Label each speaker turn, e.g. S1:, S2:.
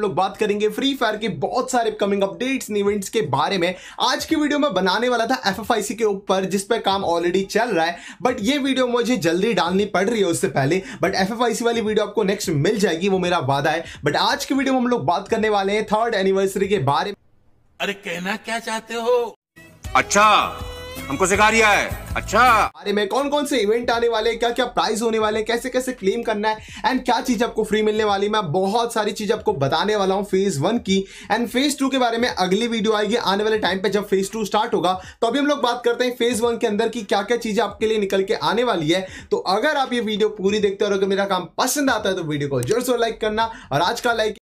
S1: लोग बात करेंगे फ्री फायर के बहुत सारे अपकमिंग अपडेट्स इवेंट्स के बारे में आज की वीडियो में बनाने वाला था एफ के ऊपर जिस पर काम ऑलरेडी चल रहा है बट ये वीडियो मुझे जल्दी डालनी पड़ रही है उससे पहले बट एफ वाली वीडियो आपको नेक्स्ट मिल जाएगी वो मेरा वादा है बट आज की वीडियो में हम लोग बात करने वाले हैं थर्ड एनिवर्सरी के बारे में
S2: अरे कहना क्या चाहते हो
S1: अच्छा हमको सिखा रिया है अच्छा अरे में कौन कौन से इवेंट आने वाले क्या क्या प्राइस होने वाले कैसे कैसे क्लेम करना है एंड क्या चीज आपको फ्री मिलने वाली मैं बहुत सारी चीज आपको बताने वाला हूँ फेज वन की एंड फेज टू के बारे में अगली वीडियो आएगी आने वाले टाइम पे जब फेज टू स्टार्ट होगा तो अभी हम लोग बात करते हैं फेज वन के अंदर की क्या क्या चीजें आपके लिए निकल के आने वाली है तो अगर आप ये वीडियो पूरी देखते हो और अगर मेरा काम पसंद आता है तो वीडियो को जोर से लाइक करना और आज का लाइक